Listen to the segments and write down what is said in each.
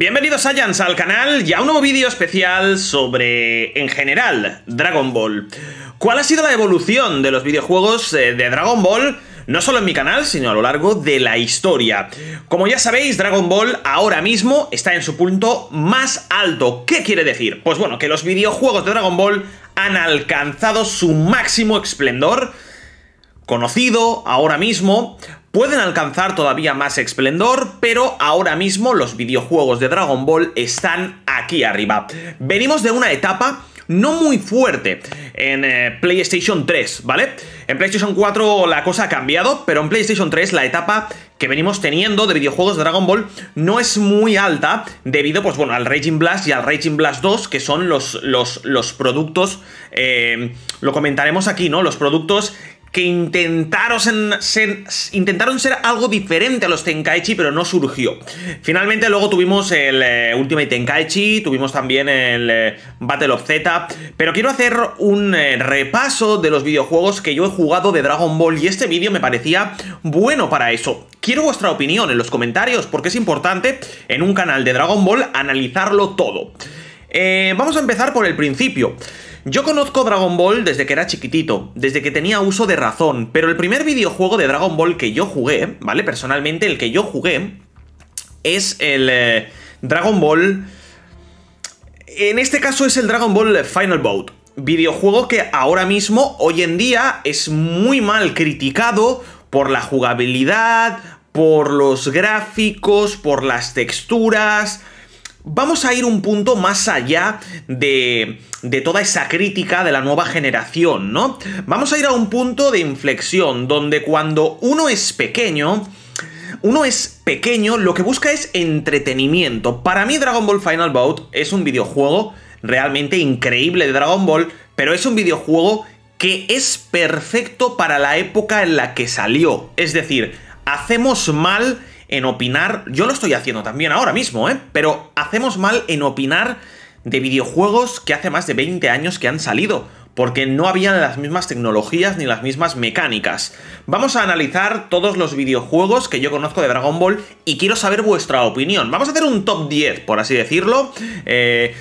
Bienvenidos a al canal y a un nuevo vídeo especial sobre, en general, Dragon Ball. ¿Cuál ha sido la evolución de los videojuegos eh, de Dragon Ball? No solo en mi canal, sino a lo largo de la historia. Como ya sabéis, Dragon Ball ahora mismo está en su punto más alto. ¿Qué quiere decir? Pues bueno, que los videojuegos de Dragon Ball han alcanzado su máximo esplendor conocido ahora mismo, pueden alcanzar todavía más esplendor, pero ahora mismo los videojuegos de Dragon Ball están aquí arriba. Venimos de una etapa no muy fuerte en eh, PlayStation 3, ¿vale? En PlayStation 4 la cosa ha cambiado, pero en PlayStation 3 la etapa que venimos teniendo de videojuegos de Dragon Ball no es muy alta debido, pues bueno, al Raging Blast y al Raging Blast 2, que son los, los, productos, eh, lo comentaremos aquí, ¿no? Los productos que intentaron ser, intentaron ser algo diferente a los Tenkaichi, pero no surgió. Finalmente, luego tuvimos el último eh, Ultimate Tenkaichi, tuvimos también el eh, Battle of Z, pero quiero hacer un eh, repaso de los videojuegos que yo he jugado de Dragon Ball y este vídeo me parecía bueno para eso. Quiero vuestra opinión en los comentarios porque es importante en un canal de Dragon Ball analizarlo todo. vamos a empezar por el principio. Yo conozco Dragon Ball desde que era chiquitito, desde que tenía uso de razón, pero el primer videojuego de Dragon Ball que yo jugué, ¿vale? Personalmente, el que yo jugué es el eh, Dragon Ball... En este caso es el Dragon Ball Final Boat. videojuego que ahora mismo, hoy en día, es muy mal criticado por la jugabilidad, por los gráficos, por las texturas, Vamos a ir un punto más allá de, toda esa crítica de la nueva generación, ¿no? Vamos a ir a un punto de inflexión, donde cuando uno es pequeño, uno es pequeño, lo que busca es entretenimiento. Para mí Dragon Ball Final Bout es un videojuego realmente increíble de Dragon Ball, pero es un videojuego que es perfecto para la época en la que salió. Es decir, hacemos mal en opinar, yo lo estoy haciendo también ahora mismo, ¿eh? pero hacemos mal en opinar de videojuegos que hace más de 20 años que han salido, porque no habían las mismas tecnologías ni las mismas mecánicas. Vamos a analizar todos los videojuegos que yo conozco de Dragon Ball y quiero saber vuestra opinión. Vamos a hacer un top 10, por así decirlo. Eh,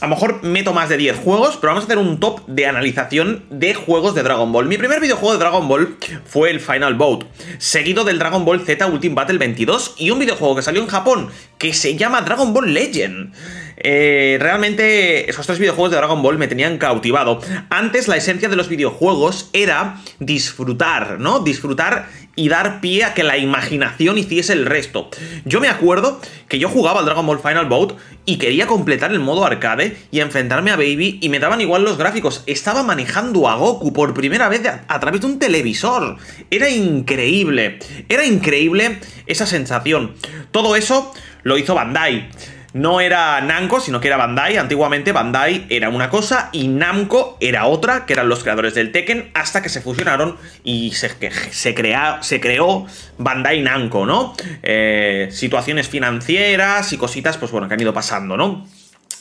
a lo mejor meto más de 10 juegos, pero vamos a hacer un top de analización de juegos de Dragon Ball. Mi primer videojuego de Dragon Ball fue el Final Boat, seguido del Dragon Ball Z Ultimate Battle 22 y un videojuego que salió en Japón que se llama Dragon Ball Legend. Eh, realmente esos tres videojuegos de Dragon Ball me tenían cautivado. Antes la esencia de los videojuegos era disfrutar, ¿no? Disfrutar y dar pie a que la imaginación hiciese el resto. Yo me acuerdo que yo jugaba al Dragon Ball Final Boat y quería completar el modo arcade y enfrentarme a Baby y me daban igual los gráficos. Estaba manejando a Goku por primera vez a través de un televisor. Era increíble. Era increíble esa sensación. Todo eso lo hizo Bandai no era Namco, sino que era Bandai. Antiguamente Bandai era una cosa y Namco era otra, que eran los creadores del Tekken, hasta que se fusionaron y se, se, creó Bandai Namco, ¿no? Eh, situaciones financieras y cositas, pues bueno, que han ido pasando, ¿no?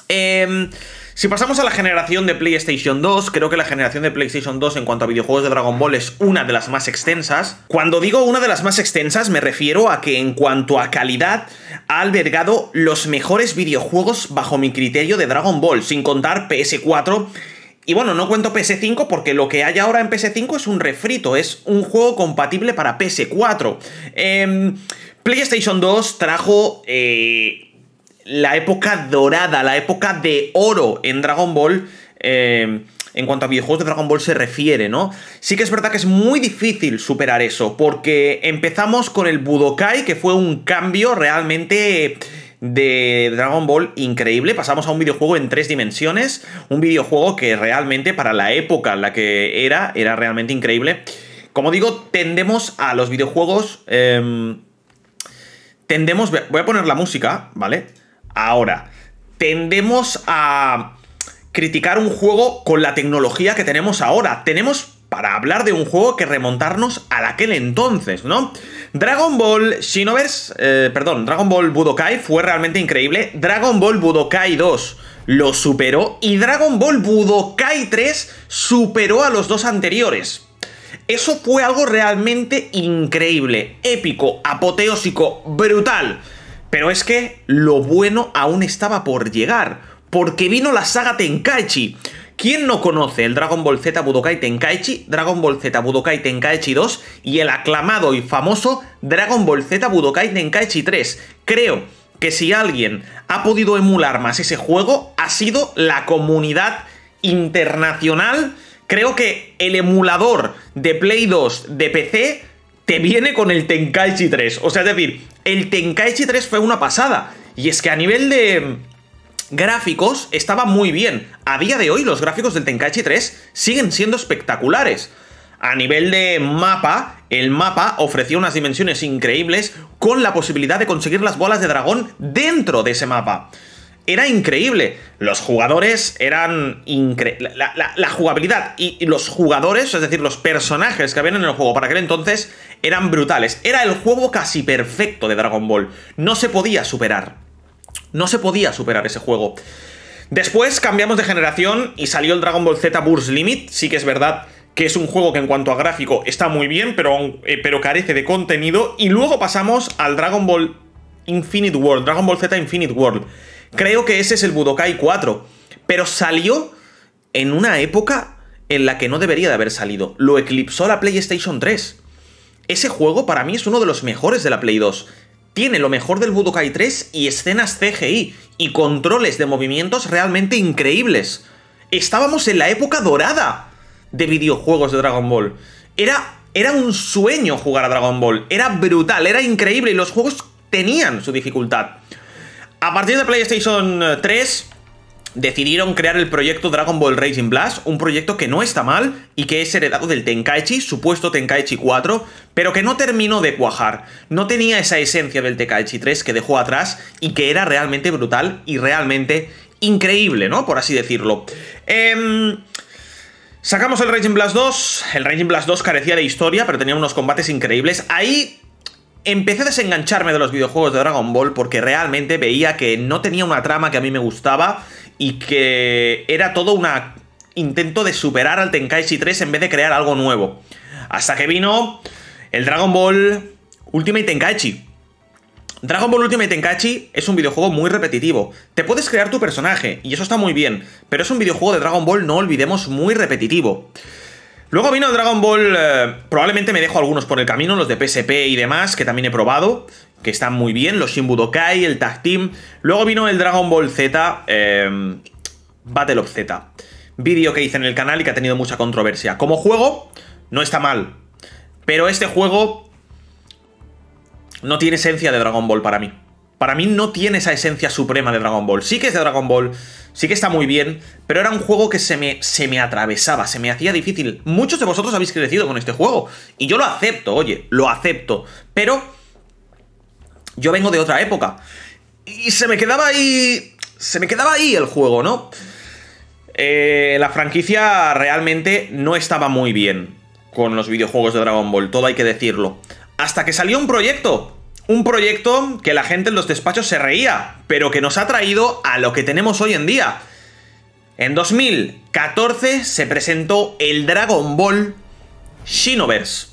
Eh, si pasamos a la generación de PlayStation 2, creo que la generación de PlayStation 2 en cuanto a videojuegos de Dragon Ball es una de las más extensas. Cuando digo una de las más extensas me refiero a que en cuanto a calidad ha albergado los mejores videojuegos bajo mi criterio de Dragon Ball, sin contar PS4 y bueno, no cuento PS5 porque lo que hay ahora en PS5 es un refrito, es un juego compatible para PS4. Em, PlayStation 2 trajo eh, la época dorada, la época de oro en Dragon Ball. Eh, en cuanto a videojuegos de Dragon Ball se refiere, ¿no? Sí que es verdad que es muy difícil superar eso, porque empezamos con el Budokai, que fue un cambio realmente de Dragon Ball increíble. Pasamos a un videojuego en tres dimensiones, un videojuego que realmente para la época en la que era, era realmente increíble. Como digo, tendemos a los videojuegos... Em, tendemos... Voy a poner la música, ¿vale? Ahora, tendemos a criticar un juego con la tecnología que tenemos ahora. Tenemos para hablar de un juego que remontarnos a aquel entonces, ¿no? Dragon Ball Shinobes, eh, perdón, Dragon Ball Budokai fue realmente increíble. Dragon Ball Budokai 2 lo superó y Dragon Ball Budokai 3 superó a los dos anteriores. Eso fue algo realmente increíble, épico, apoteósico, brutal. Pero es que lo bueno aún estaba por llegar, porque vino la saga Tenkaichi. ¿Quién no conoce el Dragon Ball Z Budokai Tenkaichi, Dragon Ball Z Budokai Tenkaichi 2 y el aclamado y famoso Dragon Ball Z Budokai Tenkaichi 3? Creo que si alguien ha podido emular más ese juego ha sido la comunidad internacional. Creo que el emulador de Play 2 de PC te viene con el Tenkaichi 3. O sea, es decir, el Tenkaichi 3 fue una pasada. Y es que a nivel de mm, gráficos estaba muy bien. A día de hoy los gráficos del Tenkaichi 3 siguen siendo espectaculares. A nivel de mapa, el mapa ofrecía unas dimensiones increíbles con la posibilidad de conseguir las bolas de dragón dentro de ese mapa era increíble. Los jugadores eran increíbles. La, jugabilidad y, los jugadores, es decir, los personajes que habían en el juego para aquel entonces, eran brutales. Era el juego casi perfecto de Dragon Ball. No se podía superar. No se podía superar ese juego. Después cambiamos de generación y salió el Dragon Ball Z Burst Limit. Sí que es verdad que es un juego que en cuanto a gráfico está muy bien, pero, eh, pero carece de contenido. Y luego pasamos al Dragon Ball Infinite World, Dragon Ball Z Infinite World Creo que ese es el Budokai 4, pero salió en una época en la que no debería de haber salido. Lo eclipsó la PlayStation 3. Ese juego para mí es uno de los mejores de la Play 2. Tiene lo mejor del Budokai 3 y escenas CGI y controles de movimientos realmente increíbles. Estábamos en la época dorada de videojuegos de Dragon Ball. Era, era un sueño jugar a Dragon Ball. Era brutal, era increíble y los juegos tenían su dificultad. A partir de PlayStation 3 eh, decidieron crear el proyecto Dragon Ball Racing Blast, un proyecto que no está mal y que es heredado del Tenkaichi, supuesto Tenkaichi 4, pero que no terminó de cuajar. No tenía esa esencia del Tenkaichi 3 que dejó atrás y que era realmente brutal y realmente increíble, ¿no? Por así decirlo. Em, sacamos el Raging Blast 2, el Raging Blast 2 carecía de historia, pero tenía unos combates increíbles. Ahí Empecé a desengancharme de los videojuegos de Dragon Ball porque realmente veía que no tenía una trama que a mí me gustaba y que era todo un intento de superar al Tenkaichi 3 en vez de crear algo nuevo. Hasta que vino el Dragon Ball Ultimate Tenkaichi. Dragon Ball Ultimate Tenkaichi es un videojuego muy repetitivo. Te puedes crear tu personaje, y eso está muy bien, pero es un videojuego de Dragon Ball, no olvidemos, muy repetitivo. Luego vino Dragon Ball, eh, probablemente me dejo algunos por el camino, los de PSP y demás, que también he probado, que están muy bien, los Shin Budokai, el Tag Team. Luego vino el Dragon Ball Z, em, Battle of Z, vídeo que hice en el canal y que ha tenido mucha controversia. Como juego, no está mal, pero este juego no tiene esencia de Dragon Ball para mí para mí no tiene esa esencia suprema de Dragon Ball. Sí que es de Dragon Ball, sí que está muy bien, pero era un juego que se me, se me atravesaba, se me hacía difícil. Muchos de vosotros habéis crecido con este juego, y yo lo acepto, oye, lo acepto, pero yo vengo de otra época. Y se me quedaba ahí... Se me quedaba ahí el juego, ¿no? Eh, la franquicia realmente no estaba muy bien con los videojuegos de Dragon Ball, todo hay que decirlo. Hasta que salió un proyecto un proyecto que la gente en los despachos se reía, pero que nos ha traído a lo que tenemos hoy en día. En 2014 se presentó el Dragon Ball Shinoverse,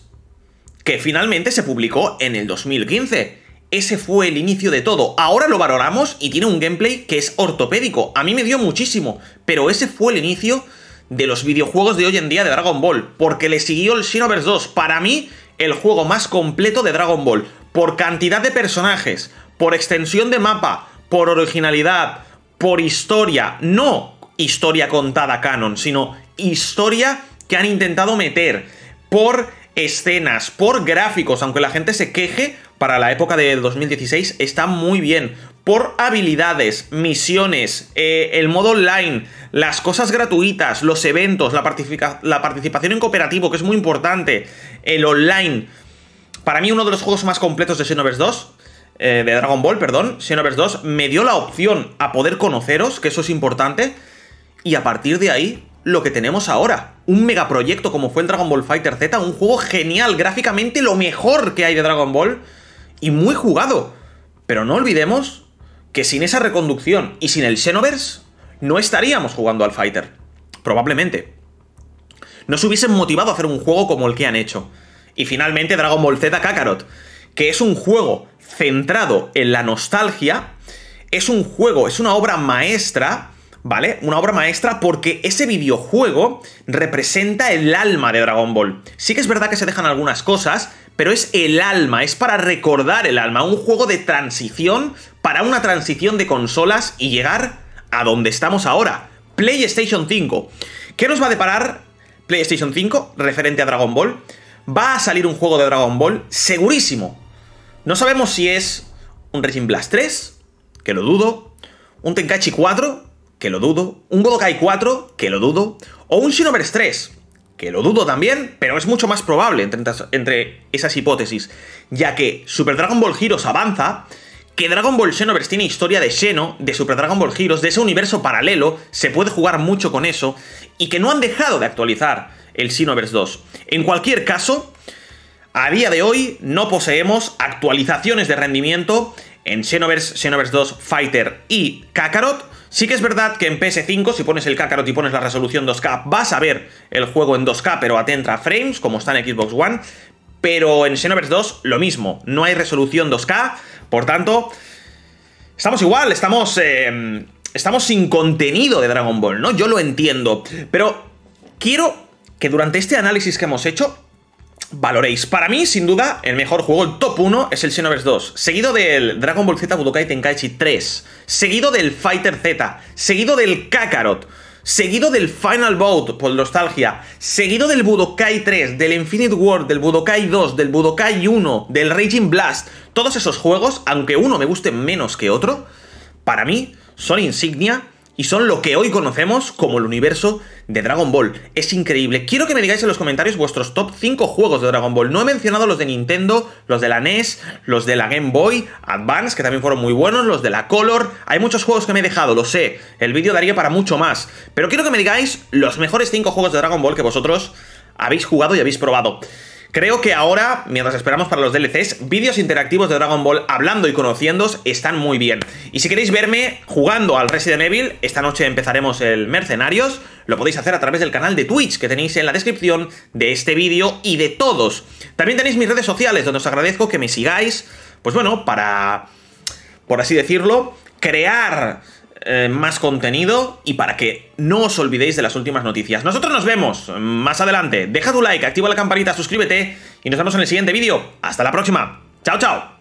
que finalmente se publicó en el 2015. Ese fue el inicio de todo. Ahora lo valoramos y tiene un gameplay que es ortopédico. A mí me dio muchísimo, pero ese fue el inicio de los videojuegos de hoy en día de Dragon Ball, porque le siguió el Shinoverse 2. Para mí, el juego más completo de Dragon Ball por cantidad de personajes, por extensión de mapa, por originalidad, por historia, no historia contada canon, sino historia que han intentado meter, por escenas, por gráficos, aunque la gente se queje, para la época de 2016 está muy bien, por habilidades, misiones, eh, el modo online, las cosas gratuitas, los eventos, la participación en cooperativo, que es muy importante, el online. Para mí, uno de los juegos más completos de Xenoverse 2. Eh, de Dragon Ball, perdón. Xenoverse 2 me dio la opción a poder conoceros, que eso es importante. Y a partir de ahí, lo que tenemos ahora. Un megaproyecto como fue el Dragon Ball Fighter Z, un juego genial, gráficamente lo mejor que hay de Dragon Ball y muy jugado. Pero no olvidemos que sin esa reconducción y sin el Xenoverse no estaríamos jugando al Fighter. Probablemente. No se hubiesen motivado a hacer un juego como el que han hecho. Y finalmente Dragon Ball Z Kakarot, que es un juego centrado en la nostalgia, es un juego, es una obra maestra, ¿vale? Una obra maestra porque ese videojuego representa el alma de Dragon Ball. Sí que es verdad que se dejan algunas cosas, pero es el alma, es para recordar el alma, un juego de transición para una transición de consolas y llegar a donde estamos ahora, PlayStation 5. ¿Qué nos va a deparar PlayStation 5 referente a Dragon Ball? va a salir un juego de Dragon Ball, segurísimo. No sabemos si es un Regin Blast 3, que lo dudo, un Tenkachi 4, que lo dudo, un Godokai 4, que lo dudo, o un Xenoverse 3, que lo dudo también, pero es mucho más probable entre, entre esas hipótesis, ya que Super Dragon Ball Heroes avanza, que Dragon Ball Xenoverse tiene historia de Xeno, de Super Dragon Ball Heroes, de ese universo paralelo, se puede jugar mucho con eso, y que no han dejado de actualizar el Xenoverse 2. En cualquier caso, a día de hoy no poseemos actualizaciones de rendimiento en Xenoverse, Xenoverse 2, Fighter y Kakarot. Sí que es verdad que en PS5, si pones el Kakarot y pones la resolución 2K, vas a ver el juego en 2K, pero a frames, como está en Xbox One. Pero en Xenoverse 2, lo mismo. No hay resolución 2K, por tanto, estamos igual, estamos... Em, estamos sin contenido de Dragon Ball, ¿no? Yo lo entiendo, pero quiero que durante este análisis que hemos hecho valoréis. Para mí, sin duda, el mejor juego, el top 1, es el Xenoverse 2, seguido del Dragon Ball Z Budokai Tenkaichi 3, seguido del Fighter Z, seguido del Kakarot, seguido del Final Boat por nostalgia, seguido del Budokai 3, del Infinite World, del Budokai 2, del Budokai 1, del Raging Blast, todos esos juegos, aunque uno me guste menos que otro, para mí son insignia y son lo que hoy conocemos como el universo de Dragon Ball. Es increíble. Quiero que me digáis en los comentarios vuestros top 5 juegos de Dragon Ball. No he mencionado los de Nintendo, los de la NES, los de la Game Boy Advance, que también fueron muy buenos, los de la Color. Hay muchos juegos que me he dejado, lo sé. El vídeo daría para mucho más. Pero quiero que me digáis los mejores 5 juegos de Dragon Ball que vosotros habéis jugado y habéis probado. Creo que ahora, mientras esperamos para los DLCs, vídeos interactivos de Dragon Ball hablando y conociéndos están muy bien. Y si queréis verme jugando al Resident Evil, esta noche empezaremos el Mercenarios, lo podéis hacer a través del canal de Twitch que tenéis en la descripción de este vídeo y de todos. También tenéis mis redes sociales donde os agradezco que me sigáis, pues bueno, para, por así decirlo, crear eh, más contenido y para que no os olvidéis de las últimas noticias. Nosotros nos vemos más adelante. Deja tu like, activa la campanita, suscríbete y nos vemos en el siguiente vídeo. Hasta la próxima. Chao, chao.